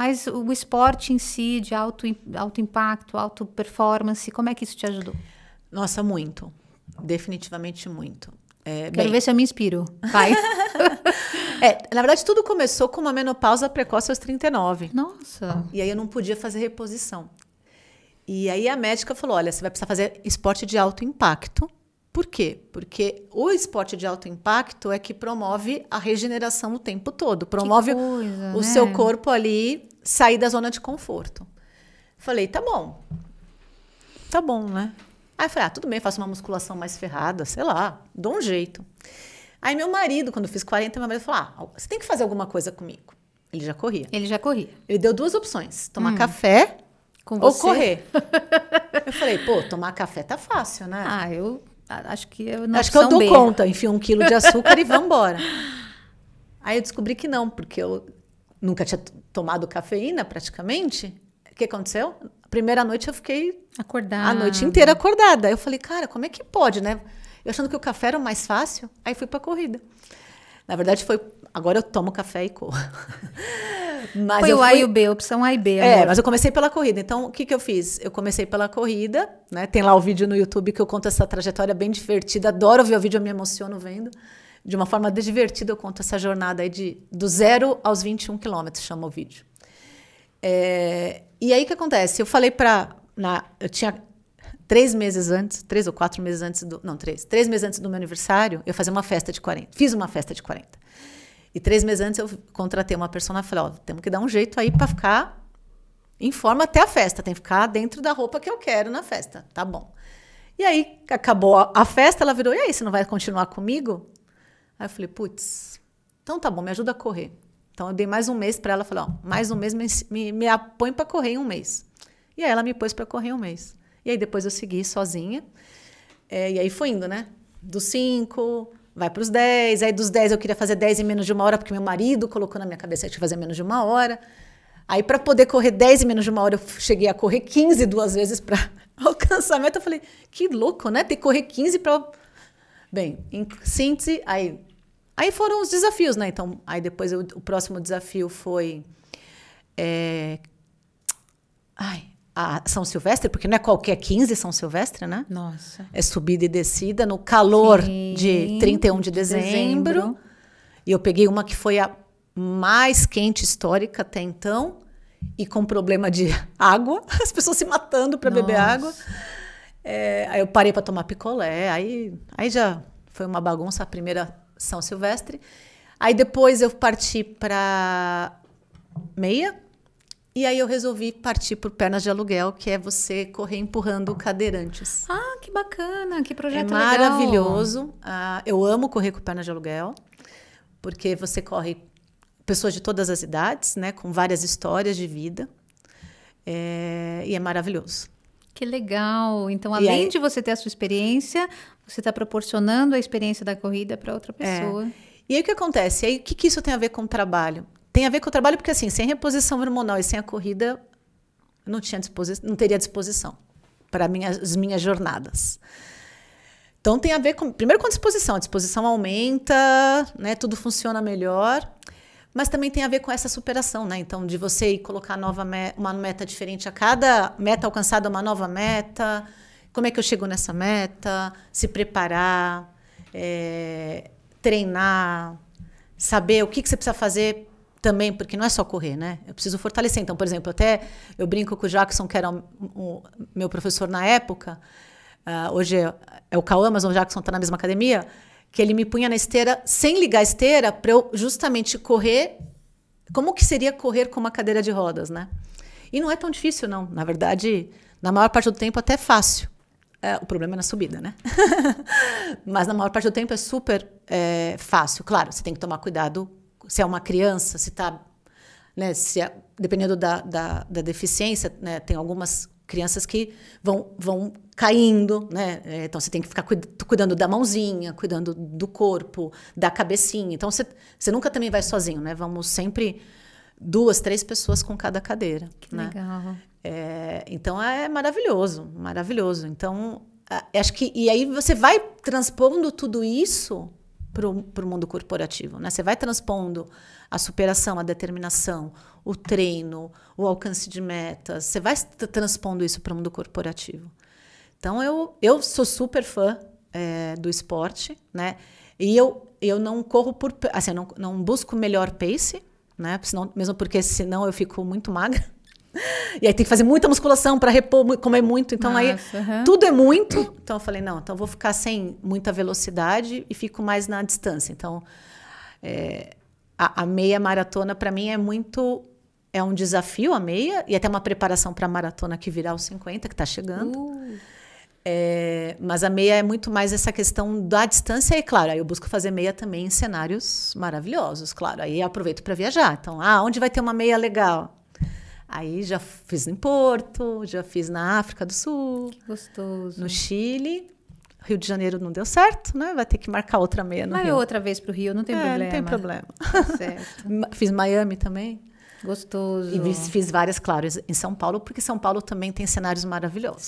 Mas o esporte em si, de alto, alto impacto, alto performance, como é que isso te ajudou? Nossa, muito. Definitivamente muito. É, Quero bem... ver se eu me inspiro. Vai. é, na verdade, tudo começou com uma menopausa precoce aos 39. Nossa. E aí eu não podia fazer reposição. E aí a médica falou: olha, você vai precisar fazer esporte de alto impacto. Por quê? Porque o esporte de alto impacto é que promove a regeneração o tempo todo, promove coisa, o né? seu corpo ali sair da zona de conforto. Falei, tá bom. Tá bom, né? Aí eu falei, ah, tudo bem, faço uma musculação mais ferrada, sei lá, dou um jeito. Aí meu marido, quando eu fiz 40, meu marido falou, ah, você tem que fazer alguma coisa comigo. Ele já corria. Ele já corria. Ele deu duas opções, tomar hum. café Com ou você? correr. eu falei, pô, tomar café tá fácil, né? Ah, eu acho que eu não Acho que eu dou B. conta, enfio um quilo de açúcar e vambora. Aí eu descobri que não, porque eu nunca tinha tomado cafeína praticamente. O que aconteceu? Primeira noite eu fiquei acordada. A noite inteira acordada. Eu falei, cara, como é que pode, né? Eu achando que o café era o mais fácil, aí fui para corrida. Na verdade foi, agora eu tomo café e corro. mas foi o fui... A e o B, opção A e B. É, mas eu comecei pela corrida. Então, o que, que eu fiz? Eu comecei pela corrida, né? Tem lá o vídeo no YouTube que eu conto essa trajetória bem divertida. Adoro ver o vídeo, eu me emociono vendo de uma forma divertida, eu conto essa jornada aí de, do zero aos 21 quilômetros, chama o vídeo. É, e aí o que acontece? Eu falei para. Eu tinha três meses antes, três ou quatro meses antes do. Não, três. Três meses antes do meu aniversário, eu fazer uma festa de 40. Fiz uma festa de 40. E três meses antes eu contratei uma pessoa e falei: ó, temos que dar um jeito aí para ficar em forma até a festa. Tem que ficar dentro da roupa que eu quero na festa. Tá bom. E aí acabou a festa, ela virou: e aí, você não vai continuar comigo? Aí eu falei, putz, então tá bom, me ajuda a correr. Então eu dei mais um mês para ela, falei, ó, mais um mês me, me, me para correr em um mês. E aí ela me pôs para correr um mês. E aí depois eu segui sozinha. É, e aí fui indo, né? Dos cinco vai para os dez Aí dos dez eu queria fazer dez em menos de uma hora, porque meu marido colocou na minha cabeça que tinha que fazer menos de uma hora. Aí para poder correr dez em menos de uma hora, eu cheguei a correr quinze duas vezes para alcançar a meta. Eu falei, que louco, né? Ter que correr quinze para... Bem, em síntese, aí Aí foram os desafios, né? Então, aí depois eu, o próximo desafio foi. É, ai, São Silvestre, porque não é qualquer 15 São Silvestre, né? Nossa. É subida e descida no calor Sim, de 31 de dezembro. dezembro. E eu peguei uma que foi a mais quente histórica até então e com problema de água, as pessoas se matando para beber água. É, aí eu parei para tomar picolé, aí, aí já foi uma bagunça a primeira são Silvestre. Aí depois eu parti para meia. E aí eu resolvi partir por pernas de aluguel, que é você correr empurrando cadeirantes. Ah, que bacana, que projeto é maravilhoso. Ah, eu amo correr com pernas de aluguel, porque você corre pessoas de todas as idades, né, com várias histórias de vida, é, e é maravilhoso. Que legal! Então, além aí, de você ter a sua experiência, você está proporcionando a experiência da corrida para outra é. pessoa. É. E aí o que acontece? E aí, o que, que isso tem a ver com o trabalho? Tem a ver com o trabalho porque, assim, sem reposição hormonal e sem a corrida, eu não, tinha disposi não teria disposição para as minhas jornadas. Então tem a ver com primeiro com disposição, a disposição aumenta, né? Tudo funciona melhor mas também tem a ver com essa superação, né? Então, de você ir colocar nova me uma meta diferente a cada meta alcançada, uma nova meta. Como é que eu chego nessa meta? Se preparar, é, treinar, saber o que, que você precisa fazer também, porque não é só correr, né? Eu preciso fortalecer. Então, por exemplo, até eu brinco com o Jackson, que era o, meu professor na época, uh, hoje é, é o Cauã, mas o Jackson está na mesma academia que ele me punha na esteira sem ligar a esteira para eu justamente correr. Como que seria correr com uma cadeira de rodas, né? E não é tão difícil, não. Na verdade, na maior parte do tempo até é fácil. É, o problema é na subida, né? Mas na maior parte do tempo é super é, fácil. Claro, você tem que tomar cuidado se é uma criança, se está. Né, se é, dependendo da, da, da deficiência, né, tem algumas crianças que vão, vão caindo, né? É, então você tem que ficar cuidando da mãozinha, cuidando do corpo, da cabecinha. Então você, você nunca também vai sozinho, né? Vamos sempre duas, três pessoas com cada cadeira. Que né? legal. É, então é maravilhoso, maravilhoso. Então acho que e aí você vai transpondo tudo isso para o mundo corporativo. Né? Você vai transpondo a superação, a determinação, o treino, o alcance de metas, você vai transpondo isso para o mundo corporativo. Então, eu, eu sou super fã é, do esporte, né? E eu, eu não corro por. Assim, não, não busco melhor pace, né? Senão, mesmo porque senão eu fico muito magra. E aí tem que fazer muita musculação para repor, comer muito. Então Nossa, aí uhum. tudo é muito. Então eu falei, não, então vou ficar sem muita velocidade e fico mais na distância. Então é, a, a, meia maratona para mim é muito. É um desafio a meia e até uma preparação para a maratona que virá os 50, que está chegando. Uh. É, mas a meia é muito mais essa questão da distância, e claro, aí eu busco fazer meia também em cenários maravilhosos, claro. Aí aproveito para viajar. Então, ah, onde vai ter uma meia legal? Aí já fiz em Porto, já fiz na África do Sul. Que gostoso. No Chile. Rio de Janeiro não deu certo, né? Vai ter que marcar outra meia no Vai Rio. outra vez para o Rio, não tem é, problema. Não tem problema. Tá certo. fiz Miami também. Gostoso. E fiz várias, claro, em São Paulo, porque São Paulo também tem cenários maravilhosos.